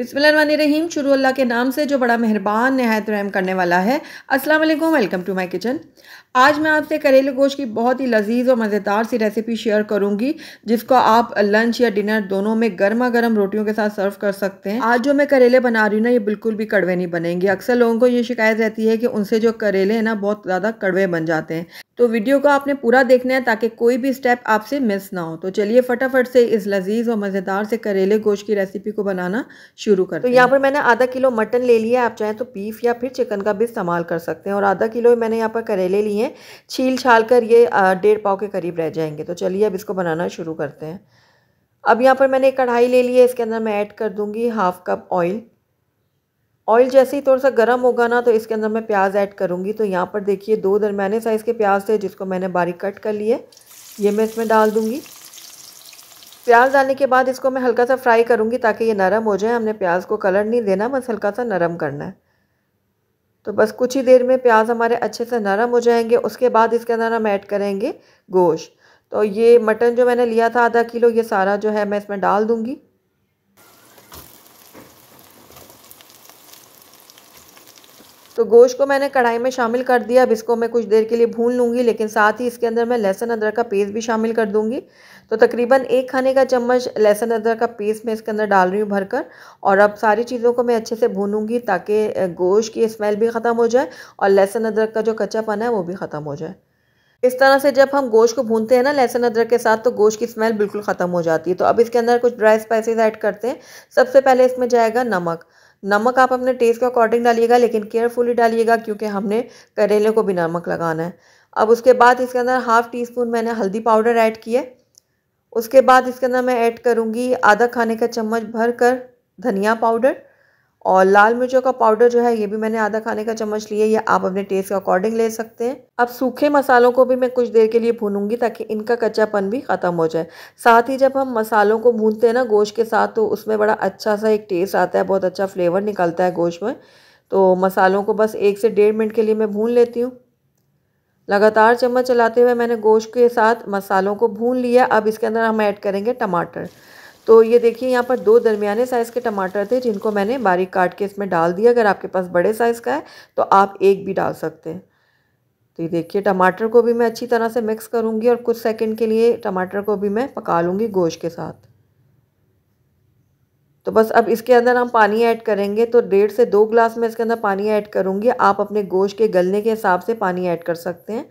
बिसमीम शुरू अल्लाह के नाम से जो बड़ा मेहरबान नहायत रहम करने वाला है अस्सलाम वालेकुम वेलकम टू माय किचन आज मैं आपसे करेले गोश्त की बहुत ही लजीज और मज़ेदार सी रेसिपी शेयर करूंगी जिसको आप लंच या डिनर दोनों में गर्मा गर्म रोटियों के साथ सर्व कर सकते हैं आज जो मैं करेले बना रही हूँ ना ये बिल्कुल भी कड़वे नहीं बनेंगे अक्सर लोगों को ये शिकायत रहती है कि उनसे जो करेले हैं ना बहुत ज़्यादा कड़वे बन जाते हैं तो वीडियो को आपने पूरा देखना है ताकि कोई भी स्टेप आपसे मिस ना हो तो चलिए फटाफट से इस लजीज और मज़ेदार से करेले गोश्त की रेसिपी को बनाना शुरू कर तो यहाँ पर मैंने आधा किलो मटन ले लिया आप चाहें तो बीफ या फिर चिकन का भी इस्तेमाल कर सकते हैं और आधा किलो मैंने यहाँ पर करेले लिए है छील छाल कर ये डेढ़ पाव के करीब रह जाएंगे तो चलिए अब इसको बनाना शुरू करते हैं अब यहाँ पर मैंने एक कढ़ाई ले ली है इसके अंदर मैं ऐड कर दूँगी हाफ़ कप ऑयल ऑयल जैसे ही थोड़ा सा गर्म होगा ना तो इसके अंदर मैं प्याज ऐड करूँगी तो यहाँ पर देखिए दो दरम्याने साइज़ के प्याज थे जिसको मैंने बारीक कट कर लिए ये मैं इसमें डाल दूँगी प्याज डालने के बाद इसको मैं हल्का सा फ्राई करूँगी ताकि ये नरम हो जाए हमने प्याज को कलर नहीं देना बस हल्का सा नरम करना है तो बस कुछ ही देर में प्याज हमारे अच्छे से नरम हो जाएंगे उसके बाद इसके अंदर हम ऐड करेंगे गोश्त तो ये मटन जो मैंने लिया था आधा किलो ये सारा जो है मैं इसमें डाल दूँगी तो गोश्त को मैंने कढ़ाई में शामिल कर दिया अब इसको मैं कुछ देर के लिए भून लूँगी लेकिन साथ ही इसके अंदर मैं लहसुन अदरक का पेस्ट भी शामिल कर दूँगी तो तकरीबन एक खाने का चम्मच लहसुन अदरक का पेस्ट मैं इसके अंदर डाल रही हूँ भरकर और अब सारी चीज़ों को मैं अच्छे से भूनूंगी ताकि गोश्त की स्मेल भी ख़त्म हो जाए और लहसुन अदरक का जो कच्चापन है वो भी ख़त्म हो जाए इस तरह से जब हम गोश्त को भूनते हैं ना लहसुन अदरक के साथ तो गोश्त की स्मेल बिल्कुल ख़त्म हो जाती है तो अब इसके अंदर कुछ ड्राई स्पाइसेस ऐड करते हैं सबसे पहले इसमें जाएगा नमक नमक आप अपने टेस्ट के अकॉर्डिंग डालिएगा लेकिन केयरफुली डालिएगा क्योंकि हमने करेले को भी नमक लगाना है अब उसके बाद इसके अंदर हाफ़ टी स्पून मैंने हल्दी पाउडर ऐड किया उसके बाद इसके अंदर मैं ऐड करूँगी आधा खाने का चम्मच भर कर धनिया पाउडर और लाल मिर्चों का पाउडर जो है ये भी मैंने आधा खाने का चम्मच लिया ये आप अपने टेस्ट के अकॉर्डिंग ले सकते हैं अब सूखे मसालों को भी मैं कुछ देर के लिए भूनूंगी ताकि इनका कच्चापन भी ख़त्म हो जाए साथ ही जब हम मसालों को भूनते हैं ना गोश्त के साथ तो उसमें बड़ा अच्छा सा एक टेस्ट आता है बहुत अच्छा फ्लेवर निकलता है गोश्त में तो मसालों को बस एक से डेढ़ मिनट के लिए मैं भून लेती हूँ लगातार चम्मच चलाते हुए मैंने गोश्त के साथ मसालों को भून लिया अब इसके अंदर हम ऐड करेंगे टमाटर तो ये देखिए यहाँ पर दो दरमियाने साइज़ के टमाटर थे जिनको मैंने बारीक काट के इसमें डाल दिया अगर आपके पास बड़े साइज़ का है तो आप एक भी डाल सकते हैं तो ये देखिए टमाटर को भी मैं अच्छी तरह से मिक्स करूँगी और कुछ सेकंड के लिए टमाटर को भी मैं पका लूँगी गोश के साथ तो बस अब इसके अंदर हम पानी ऐड करेंगे तो डेढ़ से दो ग्लास में इसके अंदर पानी ऐड करूँगी आप अपने गोश्त के गलने के हिसाब से पानी ऐड कर सकते हैं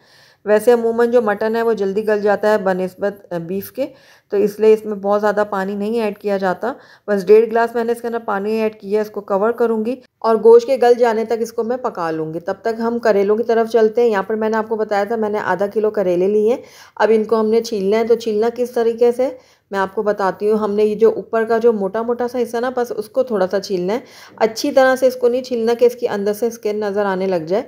वैसे अमूमन जो मटन है वो जल्दी गल जाता है बनस्बत बीफ के तो इसलिए इसमें बहुत ज़्यादा पानी नहीं ऐड किया जाता बस डेढ़ ग्लास मैंने इसके अंदर पानी ऐड किया इसको कवर करूँगी और गोश्त के गल जाने तक इसको मैं पका लूँगी तब तक हम करेलों की तरफ चलते हैं यहाँ पर मैंने आपको बताया था मैंने आधा किलो करेले लिए हैं अब इनको हमने छीलना है तो छीलना किस तरीके से मैं आपको बताती हूँ हमने ये जो ऊपर का जो मोटा मोटा सा हिस्सा ना बस उसको थोड़ा सा छीलना है अच्छी तरह से इसको नहीं छीलना कि इसके अंदर से स्किन नज़र आने लग जाए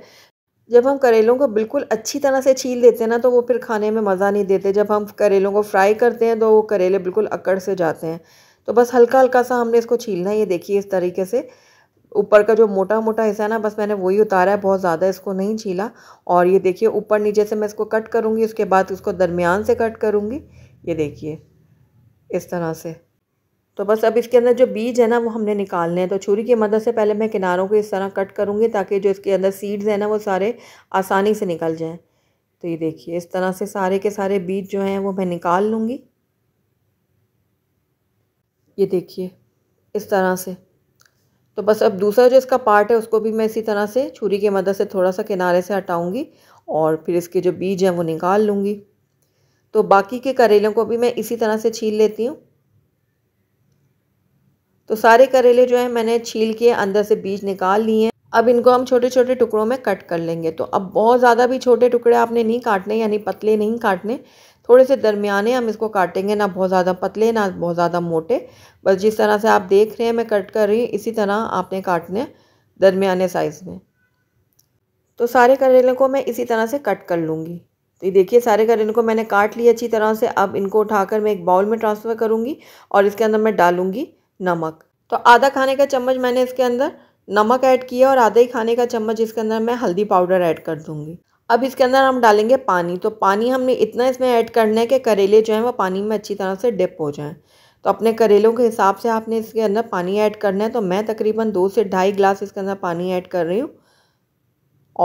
जब हम करेलों को बिल्कुल अच्छी तरह से छील देते हैं ना तो वो फिर खाने में मज़ा नहीं देते जब हम करेलों को फ्राई करते हैं तो वो करेले बिल्कुल अकड़ से जाते हैं तो बस हल्का हल्का सा हमने इसको छीलना है ये देखिए इस तरीके से ऊपर का जो मोटा मोटा हिस्सा है ना बस मैंने वही उतारा है बहुत ज़्यादा इसको नहीं छीला और ये देखिए ऊपर नीचे से मैं इसको कट करूँगी उसके बाद उसको दरमियान से कट करूँगी ये देखिए इस तरह से तो बस अब इसके अंदर जो बीज है ना वो हमने निकालने हैं तो छुरी की मदद से पहले मैं किनारों को इस तरह कट करूँगी ताकि जो इसके अंदर सीड्स हैं ना वो सारे आसानी से निकल जाएँ तो ये देखिए इस तरह से सारे के सारे बीज जो हैं वो मैं निकाल लूँगी ये देखिए इस तरह से तो बस अब दूसरा जो इसका पार्ट है उसको भी मैं इसी तरह से छुरी की मदद से थोड़ा सा किनारे से हटाऊँगी और फिर इसके जो बीज हैं वो निकाल लूँगी तो बाकी के करेलों को भी मैं इसी तरह से छील लेती हूँ तो सारे करेले जो है मैंने छील के अंदर से बीज निकाल लिए हैं अब इनको हम छोटे छोटे टुकड़ों में कट कर लेंगे तो अब बहुत ज़्यादा भी छोटे टुकड़े आपने नहीं काटने यानी पतले नहीं काटने थोड़े से दरमियाने हम इसको काटेंगे ना बहुत ज़्यादा पतले ना बहुत ज़्यादा मोटे बस जिस तरह से आप देख रहे हैं मैं कट कर रही हूँ इसी तरह आपने काटने दरमियाने साइज़ में तो सारे करेले को मैं इसी तरह से कट कर लूँगी तो ये देखिए सारे करेले को मैंने काट लिया अच्छी तरह से अब इनको उठाकर मैं एक बाउल में ट्रांसफ़र करूँगी और इसके अंदर मैं डालूँगी नमक तो आधा खाने का चम्मच मैंने इसके अंदर नमक ऐड किया और आधा ही खाने का चम्मच इसके अंदर मैं हल्दी पाउडर ऐड कर दूँगी अब इसके अंदर हम डालेंगे पानी तो पानी हमने इतना इसमें ऐड करना है कि करेले जो हैं वो पानी में अच्छी तरह से डिप हो जाएँ तो अपने करेलों के हिसाब से आपने इसके अंदर पानी ऐड करना है तो मैं तकरीबन दो से ढाई ग्लास इसके अंदर पानी ऐड कर रही हूँ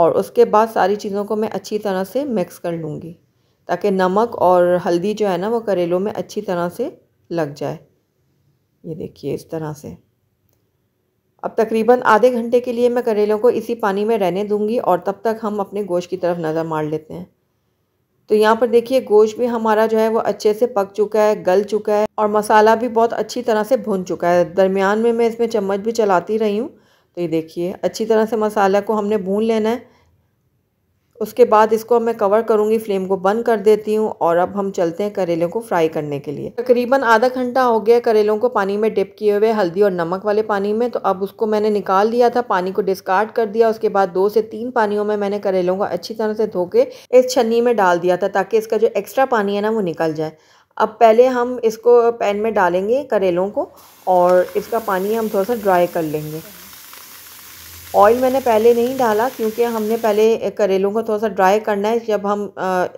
और उसके बाद सारी चीज़ों को मैं अच्छी तरह से मिक्स कर लूँगी ताकि नमक और हल्दी जो है ना वो करेलों में अच्छी तरह से लग जाए ये देखिए इस तरह से अब तकरीबन आधे घंटे के लिए मैं करेलों को इसी पानी में रहने दूंगी और तब तक हम अपने गोश्त की तरफ नज़र मार लेते हैं तो यहाँ पर देखिए गोश्त भी हमारा जो है वो अच्छे से पक चुका है गल चुका है और मसाला भी बहुत अच्छी तरह से भुन चुका है दरमियान में मैं इसमें चम्मच भी चलाती रही हूँ तो ये देखिए अच्छी तरह से मसाला को हमने भून लेना है उसके बाद इसको मैं कवर करूँगी फ्लेम को बंद कर देती हूँ और अब हम चलते हैं करेलों को फ्राई करने के लिए तकरीबन आधा घंटा हो गया करेलों को पानी में डिप किए हुए हल्दी और नमक वाले पानी में तो अब उसको मैंने निकाल लिया था पानी को डिस्कार्ड कर दिया उसके बाद दो से तीन पानियों में मैंने करेलों को अच्छी तरह से धो के इस छन्नी में डाल दिया था ताकि इसका जो एक्स्ट्रा पानी है ना वो निकल जाए अब पहले हम इसको पैन में डालेंगे करेलों को और इसका पानी हम थोड़ा सा ड्राई कर लेंगे ऑयल मैंने पहले नहीं डाला क्योंकि हमने पहले करेलों को थोड़ा सा ड्राई करना है जब हम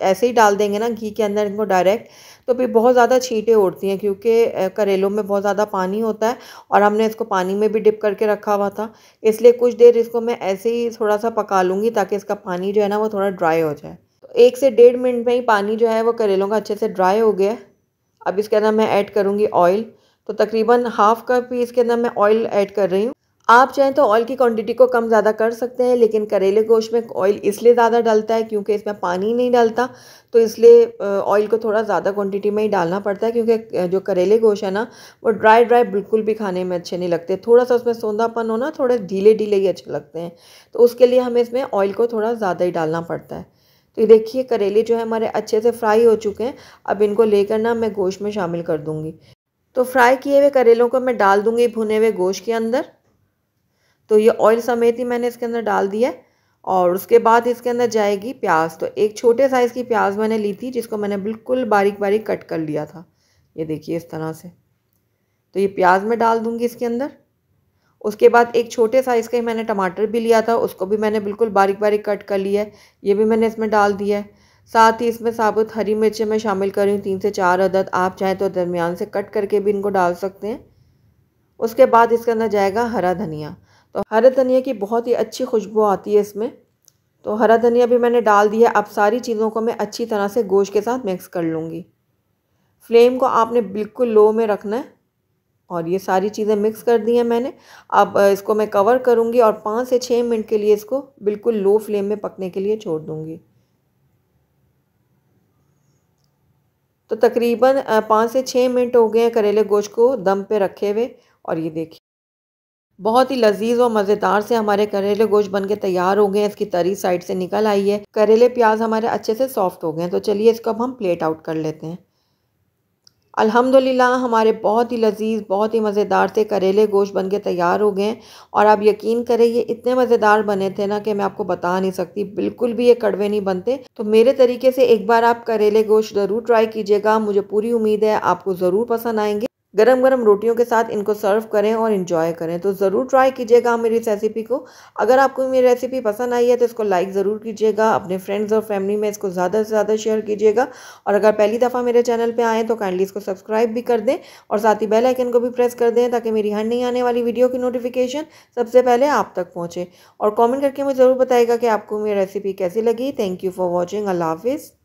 ऐसे ही डाल देंगे ना घी के अंदर इनको डायरेक्ट तो फिर बहुत ज़्यादा छींटे उड़ती हैं क्योंकि करेलों में बहुत ज़्यादा पानी होता है और हमने इसको पानी में भी डिप करके रखा हुआ था इसलिए कुछ देर इसको मैं ऐसे ही थोड़ा सा पका लूँगी ताकि इसका पानी जो है ना वो थोड़ा ड्राई हो जाए तो एक से डेढ़ मिनट में ही पानी जो है वो करेलों का अच्छे से ड्राई हो गया अब इसके अंदर मैं ऐड करूँगी ऑयल तो तकरीबन हाफ़ कप ही इसके अंदर मैं ऑयल ऐड कर रही हूँ आप चाहें तो ऑयल की क्वांटिटी को कम ज़्यादा कर सकते हैं लेकिन करेले गोश्त में ऑयल इसलिए ज़्यादा डलता है क्योंकि इसमें पानी नहीं डलता तो इसलिए ऑयल को थोड़ा ज़्यादा क्वांटिटी में ही डालना पड़ता है क्योंकि जो करेले गोश्त है ना वो ड्राई ड्राई बिल्कुल भी खाने में अच्छे नहीं लगते थोड़ा सा उसमें सौंधापन होना थोड़े ढीले ढीले ही अच्छे लगते हैं तो उसके लिए हमें इसमें ऑयल को थोड़ा ज़्यादा ही डालना पड़ता है तो ये देखिए करेले जो है हमारे अच्छे से फ्राई हो चुके हैं अब इनको लेकर ना मैं गोश्त में शामिल कर दूँगी तो फ्राई किए हुए करेलों को मैं डाल दूँगी भुने हुए गोश्त के अंदर तो ये ऑयल समेत ही मैंने इसके अंदर डाल दिया और उसके बाद इसके अंदर जाएगी प्याज तो एक छोटे साइज़ की प्याज मैंने ली थी जिसको मैंने बिल्कुल बारीक बारीक कट कर लिया था ये देखिए इस तरह से तो ये प्याज मैं डाल दूँगी इसके अंदर उसके बाद एक छोटे साइज़ का ही मैंने टमाटर भी लिया था उसको भी मैंने बिल्कुल बारीक बारीक कट कर लिया है ये भी मैंने इसमें डाल दिया है साथ ही इसमें साबुत हरी मिर्चें मैं शामिल कर रही हूँ तीन से चार अदद आप चाहें तो दरमियान से कट करके भी इनको डाल सकते हैं उसके बाद इसके अंदर जाएगा हरा धनिया तो हरा धनिया की बहुत ही अच्छी खुशबू आती है इसमें तो हरा धनिया भी मैंने डाल दिया अब सारी चीज़ों को मैं अच्छी तरह से गोश्त के साथ मिक्स कर लूँगी फ्लेम को आपने बिल्कुल लो में रखना है और ये सारी चीज़ें मिक्स कर दी हैं मैंने अब इसको मैं कवर करूँगी और पाँच से छः मिनट के लिए इसको बिल्कुल लो फ्लेम में पकने के लिए छोड़ दूँगी तो तकरीबन पाँच से छः मिनट हो गए हैं करेले गोश्त को दम पे रखे हुए और ये देखिए बहुत ही लजीज और मज़ेदार से हमारे करेले गोश्त बन के तैयार हो गए हैं इसकी तरी साइड से निकल आई है करेले प्याज हमारे अच्छे से सॉफ्ट हो गए हैं तो चलिए इसको अब हम प्लेट आउट कर लेते हैं अल्हम्दुलिल्लाह हमारे बहुत ही लजीज बहुत ही मज़ेदार से करेले गोश्त बन के तैयार हो गए हैं और आप यकीन करें ये इतने मज़ेदार बने थे ना कि मैं आपको बता नहीं सकती बिल्कुल भी ये कड़वे नहीं बनते तो मेरे तरीके से एक बार आप करेले गोश्त ज़रूर ट्राई कीजिएगा मुझे पूरी उम्मीद है आपको ज़रूर पसंद आएंगे गरम गरम रोटियों के साथ इनको सर्व करें और इन्जॉय करें तो ज़रूर ट्राई कीजिएगा मेरी इस रेसिपी को अगर आपको मेरी रेसिपी पसंद आई है तो इसको लाइक ज़रूर कीजिएगा अपने फ्रेंड्स और फैमिली में इसको ज़्यादा से ज़्यादा शेयर कीजिएगा और अगर पहली दफ़ा मेरे चैनल पर आएँ तो काइंडली इसको सब्सक्राइब भी कर दें और साथ ही बेलाइकन को भी प्रेस कर दें ताकि मेरी हर नहीं आने वाली वीडियो की नोटिफिकेशन सबसे पहले आप तक पहुँचे और कॉमेंट करके मुझे ज़रूर बताएगा कि आपको मेरी रेसिपी कैसी लगी थैंक यू फॉर वॉचिंग अल्लाह हाफिज़